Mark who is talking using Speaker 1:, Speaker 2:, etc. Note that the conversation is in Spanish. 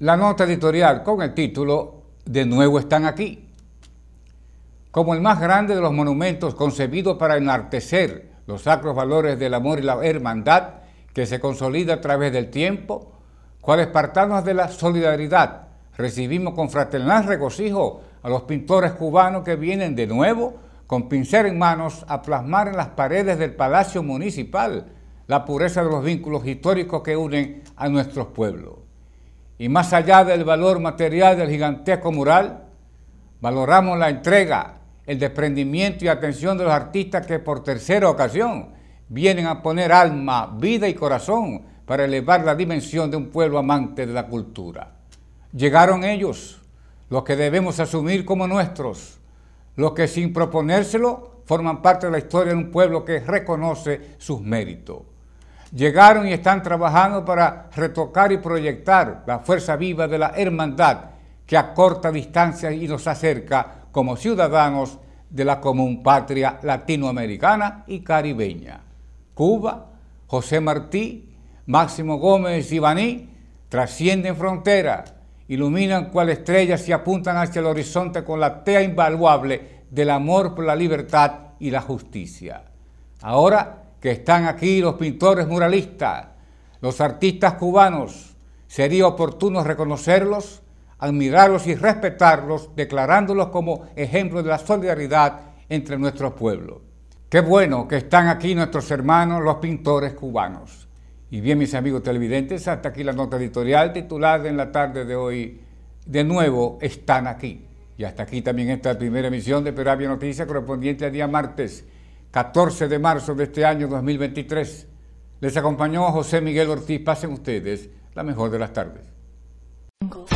Speaker 1: La nota editorial con el título De nuevo están aquí. Como el más grande de los monumentos concebidos para enartecer los sacros valores del amor y la hermandad que se consolida a través del tiempo, cual espartanos de la solidaridad recibimos con fraternal regocijo a los pintores cubanos que vienen de nuevo con pincel en manos a plasmar en las paredes del Palacio Municipal la pureza de los vínculos históricos que unen a nuestros pueblos. Y más allá del valor material del gigantesco mural, valoramos la entrega, el desprendimiento y atención de los artistas que por tercera ocasión vienen a poner alma, vida y corazón para elevar la dimensión de un pueblo amante de la cultura. Llegaron ellos, los que debemos asumir como nuestros, los que sin proponérselo forman parte de la historia de un pueblo que reconoce sus méritos llegaron y están trabajando para retocar y proyectar la fuerza viva de la hermandad que a corta distancia y nos acerca como ciudadanos de la común patria latinoamericana y caribeña. Cuba, José Martí, Máximo Gómez y Baní trascienden fronteras, iluminan cual estrellas y apuntan hacia el horizonte con la tea invaluable del amor por la libertad y la justicia. Ahora que están aquí, los pintores muralistas, los artistas cubanos, sería oportuno reconocerlos, admirarlos y respetarlos, declarándolos como ejemplo de la solidaridad entre nuestros pueblos. Qué bueno que están aquí nuestros hermanos, los pintores cubanos. Y bien, mis amigos televidentes, hasta aquí la nota editorial titulada en la tarde de hoy, de nuevo, están aquí. Y hasta aquí también esta primera emisión de Peravia Noticias correspondiente al día martes 14 de marzo de este año 2023. Les acompañó José Miguel Ortiz. Pasen ustedes la mejor de las tardes.